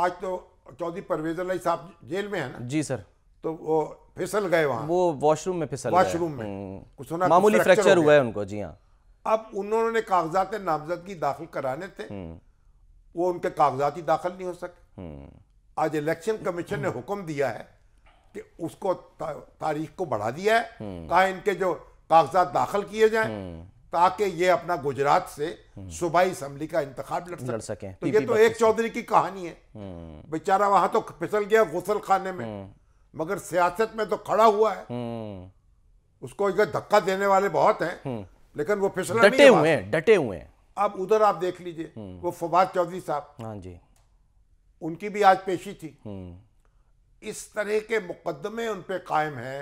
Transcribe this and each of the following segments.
आज तो चौधरी परवेज अलाई साहब जेल में है ना जी सर तो वो फिसल गए वहाँ वो वॉशरूम में फिसल वॉशरूम में हम्म। कुछ सुना मामूली फ्रैक्चर हुआ है उनको जी हाँ अब उन्होंने कागजात नामजदगी दाखिल कराने थे हम्म। वो उनके कागजात ही दाखिल नहीं हो सके हम्म। आज इलेक्शन कमीशन ने हुक्म दिया है कि उसको ता, तारीख को बढ़ा दिया है कहा इनके जो कागजात दाखिल किए जाए ताकि ये अपना गुजरात से सूबाई असम्बली का इंतखब लड़ लड़ सके। तो ये तो एक चौधरी की कहानी है हम्म। बेचारा वहां तो फिसल गया गुसल खाने में हम्म। मगर सियासत में तो खड़ा हुआ है हम्म। उसको धक्का देने वाले बहुत हैं लेकिन वो फिसल डटे हुए हैं डटे हुए हैं अब उधर आप देख लीजिए वो फवाद चौधरी साहब हाँ जी उनकी भी आज पेशी थी इस तरह के मुकदमे उन पर कायम हैं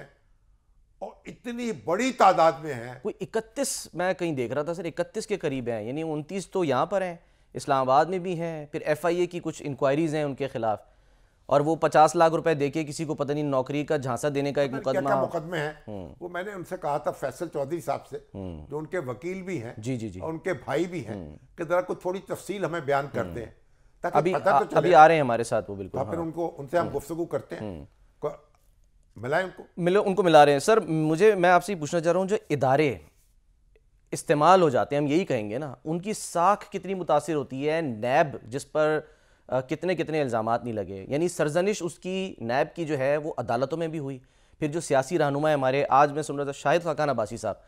और इतनी बड़ी तादाद में है कोई इकतीस मैं कहीं देख रहा था सर इकतीस के करीब है यानी उनतीस तो यहाँ पर है इस्लामाबाद में भी हैं फिर एफआईए की कुछ इंक्वायरीज हैं उनके खिलाफ और वो पचास लाख रुपए देके किसी को पता नहीं नौकरी का झांसा देने का एक मुकदमा क्या, क्या मुकदमे है हम्म। वो मैंने उनसे कहा था फैसल चौधरी साहब से हम्म। जो उनके वकील भी हैं जी जी जी और उनके भाई भी हैं हम्म। कि जरा कुछ थोड़ी तफसील हमें बयान करते हैं ताकि अभी पता तो चले। अभी आ रहे हैं हमारे साथ वो बिल्कुल फिर हाँ। उनको उनसे हम गुफ्तु करते हैं मिलाए उनको मिलो उनको मिला रहे हैं सर मुझे मैं आपसे पूछना चाह रहा हूँ जो इदारे इस्तेमाल हो जाते हैं हम यही कहेंगे ना उनकी साख कितनी मुतासर होती है नैब जिस पर आ, कितने कितने इल्ज़ाम नहीं लगे यानी सरजनिश उसकी नैब की जो है वो अदालतों में भी हुई फिर जो सियासी रहनुमा हमारे आज मैं सुन रहा था शाहिद खाकान अब्बासी साहब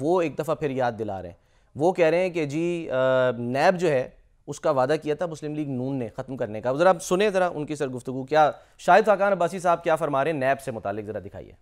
वो एक दफ़ा फिर याद दिला रहे हैं वो कह रहे हैं कि जी नैब जो है उसका वादा किया था मुस्लिम लीग नून ने ख़त्म करने का ज़रा आप सुने ज़रा उनकी सर गुफ्तु क्या शाहिद खाकान अब्बासी साहब क्या फरमा रहे हैं नैब से मुतालिक ज़रा दिखाइए